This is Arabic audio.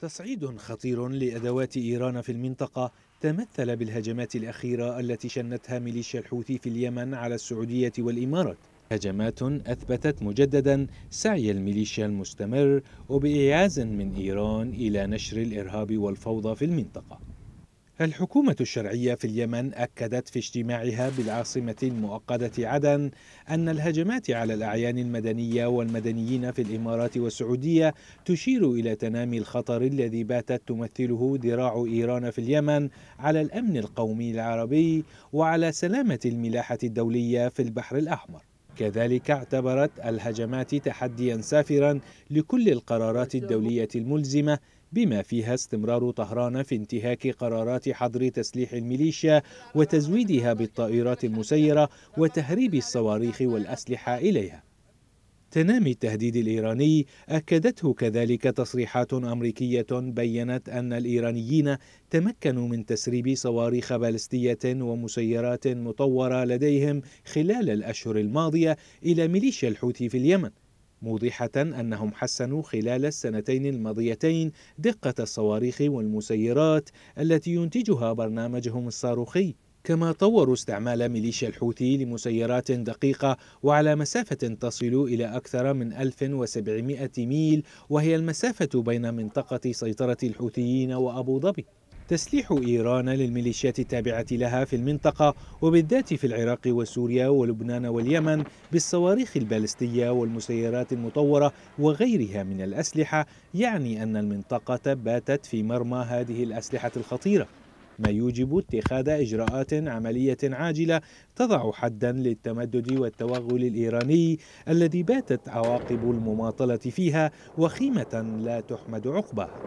تصعيد خطير لأدوات إيران في المنطقة تمثل بالهجمات الأخيرة التي شنتها ميليشيا الحوثي في اليمن على السعودية والإمارات هجمات أثبتت مجددا سعي الميليشيا المستمر وبإعاز من إيران إلى نشر الإرهاب والفوضى في المنطقة الحكومة الشرعية في اليمن أكدت في اجتماعها بالعاصمة المؤقتة عدن أن الهجمات على الأعيان المدنية والمدنيين في الإمارات والسعودية تشير إلى تنامي الخطر الذي باتت تمثله ذراع إيران في اليمن على الأمن القومي العربي وعلى سلامة الملاحة الدولية في البحر الأحمر. كذلك اعتبرت الهجمات تحديا سافرا لكل القرارات الدولية الملزمة بما فيها استمرار طهران في انتهاك قرارات حظر تسليح الميليشيا وتزويدها بالطائرات المسيرة وتهريب الصواريخ والأسلحة إليها تنامي التهديد الإيراني أكدته كذلك تصريحات أمريكية بيّنت أن الإيرانيين تمكنوا من تسريب صواريخ بالستية ومسيرات مطورة لديهم خلال الأشهر الماضية إلى ميليشيا الحوثي في اليمن موضحة أنهم حسنوا خلال السنتين الماضيتين دقة الصواريخ والمسيرات التي ينتجها برنامجهم الصاروخي كما طوروا استعمال ميليشيا الحوثي لمسيرات دقيقة وعلى مسافة تصل إلى أكثر من 1700 ميل وهي المسافة بين منطقة سيطرة الحوثيين وأبو ظبي تسليح إيران للميليشيات التابعة لها في المنطقة وبالذات في العراق وسوريا ولبنان واليمن بالصواريخ البالستية والمسيرات المطورة وغيرها من الأسلحة يعني أن المنطقة باتت في مرمى هذه الأسلحة الخطيرة ما يوجب اتخاذ اجراءات عمليه عاجله تضع حدا للتمدد والتوغل الايراني الذي باتت عواقب المماطله فيها وخيمه لا تحمد عقبها